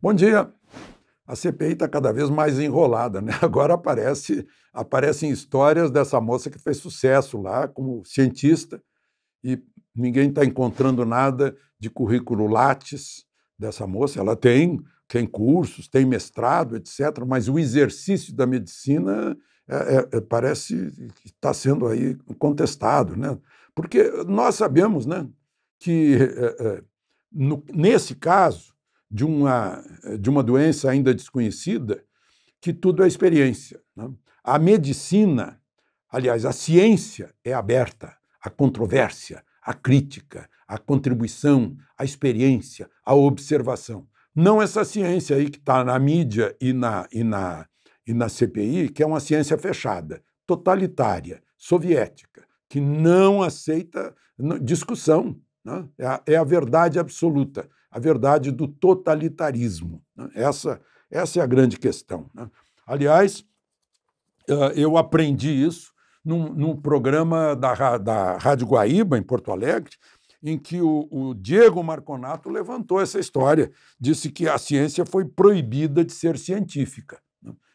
Bom dia. A CPI está cada vez mais enrolada, né? Agora aparece, aparecem histórias dessa moça que fez sucesso lá como cientista e ninguém está encontrando nada de currículo Lattes dessa moça. Ela tem, tem cursos, tem mestrado, etc. Mas o exercício da medicina é, é, é parece que está sendo aí contestado, né? Porque nós sabemos né, que, é, no, nesse caso de uma, de uma doença ainda desconhecida, que tudo é experiência. Né? A medicina, aliás, a ciência é aberta à controvérsia, à crítica, à contribuição, à experiência, à observação. Não essa ciência aí que está na mídia e na, e, na, e na CPI, que é uma ciência fechada, totalitária, soviética, que não aceita discussão. Né? É, a, é, a, verdade absoluta, a verdade do totalitarismo. Né? Essa, essa é a grande questão. Né? Aliás, eh, eu aprendi isso num, num programa da, da Rádio Guaíba, em Porto Alegre, em que o, o, Diego Marconato levantou essa história, disse que a ciência foi proibida de ser científica.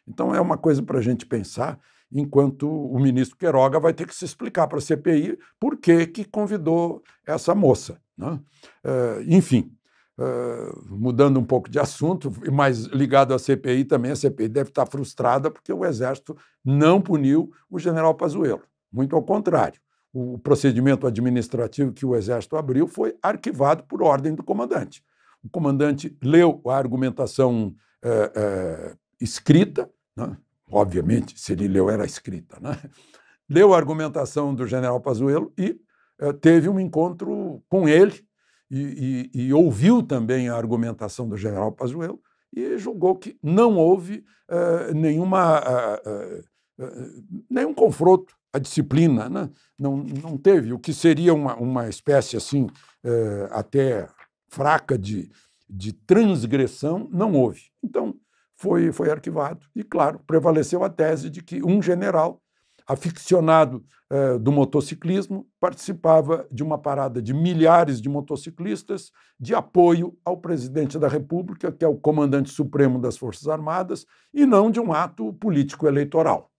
Então é uma coisa para a gente pensar, enquanto o ministro Queiroga vai ter que se explicar para a CPI por que, que convidou essa moça. Né? Eh, enfim, eh, mudando um pouco de assunto, mas ligado à CPI também, a CPI deve estar tá frustrada porque o Exército não puniu o general Pazuello. Muito ao contrário. O procedimento administrativo que o Exército abriu foi arquivado por ordem do comandante. O comandante leu a argumentação é, é, escrita, né? Obviamente, se ele leu, era escrita. Né? Leu a argumentação do general Pazuello e eh, teve um encontro com ele e, e, e, ouviu também a argumentação do general Pazuello e julgou que não houve eh, nenhuma, eh, nenhum confronto à disciplina. Né? Não, não teve o que seria uma, uma espécie assim até fraca de, de transgressão, não houve. Então, foi, foi arquivado. E, claro, prevaleceu a tese de que um general, aficionado eh, do motociclismo, participava de uma parada de milhares de motociclistas de apoio ao presidente da República, que é o comandante supremo das Forças Armadas, e não de um ato político-eleitoral.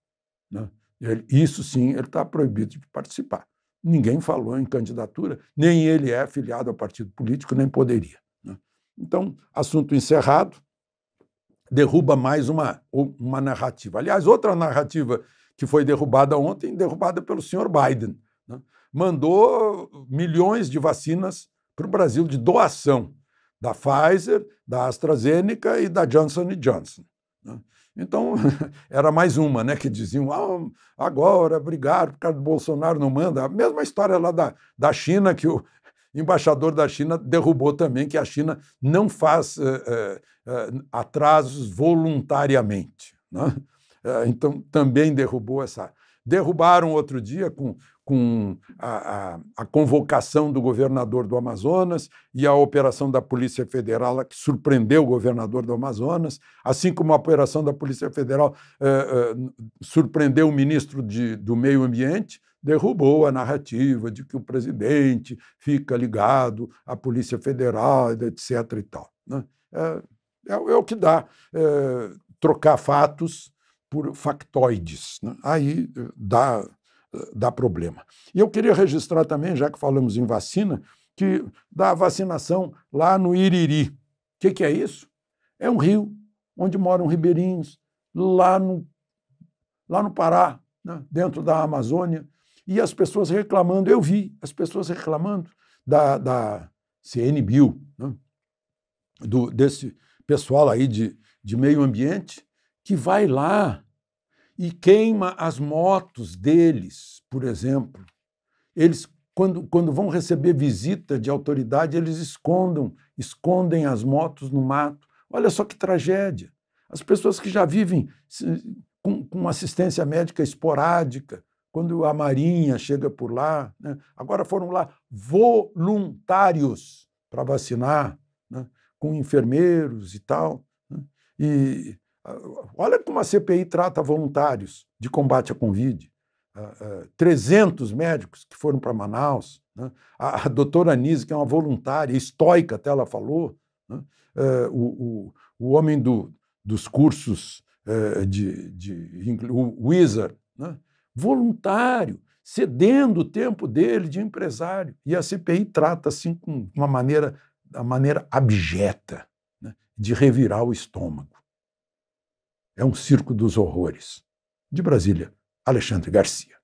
Né? Ele, isso sim, ele está proibido de participar. Ninguém falou em candidatura, nem ele é afiliado a partido político, nem poderia. Né? Então, assunto encerrado derruba mais uma, uma narrativa. Aliás, outra narrativa que foi derrubada ontem, derrubada pelo senhor Biden. Né? Mandou milhões de vacinas para o Brasil de doação da Pfizer, da AstraZeneca e da Johnson Johnson. Né? Então, era mais uma, né? Que diziam, ah, agora obrigado por causa do Bolsonaro não manda. A mesma história lá da, da China, que o, embaixador da China derrubou também que a China não faz é, é, atrasos voluntariamente. Né? então, também derrubou essa. Derrubaram outro dia com, com a, a, a, convocação do governador do Amazonas e a operação da Polícia Federal, que surpreendeu o governador do Amazonas, assim como a operação da Polícia Federal surpreendeu o ministro de, do Meio Ambiente, derrubou a narrativa de que o presidente fica ligado à Polícia Federal, etc. e tal. Né? É, é, é, o que dá é, trocar fatos por factoides. Né? Aí eh, dá, eh, dá problema. E eu queria registrar também, já que falamos em vacina, que da vacinação lá no Iriri. O que, que é isso? É um rio onde moram ribeirinhos, lá no, lá no Pará, né? dentro da Amazônia, e as pessoas reclamando, eu vi as pessoas reclamando da, da CNBio, né? Do, desse pessoal aí de, de meio ambiente, que vai lá e queima as motos deles, por exemplo. Eles, quando, quando vão receber visita de autoridade, eles escondam, escondem as motos no mato. Olha só que tragédia. As pessoas que já vivem com, com assistência médica esporádica, quando a Marinha chega por lá. Né? Agora foram lá voluntários para vacinar, né? com enfermeiros e tal. Né? E ah, olha como a CPI trata voluntários de combate à Covid. Ah, ah, trezentos 300 médicos que foram para Manaus. Né, a, a doutora Anise, que é uma voluntária, estoica até ela falou, né, eh, o, o, o, homem do, dos cursos eh, de, de o Wizard, né? voluntário, cedendo o tempo dele de empresário. E a CPI trata assim com uma maneira, uma maneira abjeta né, de revirar o estômago. É um circo dos horrores. De Brasília, Alexandre Garcia.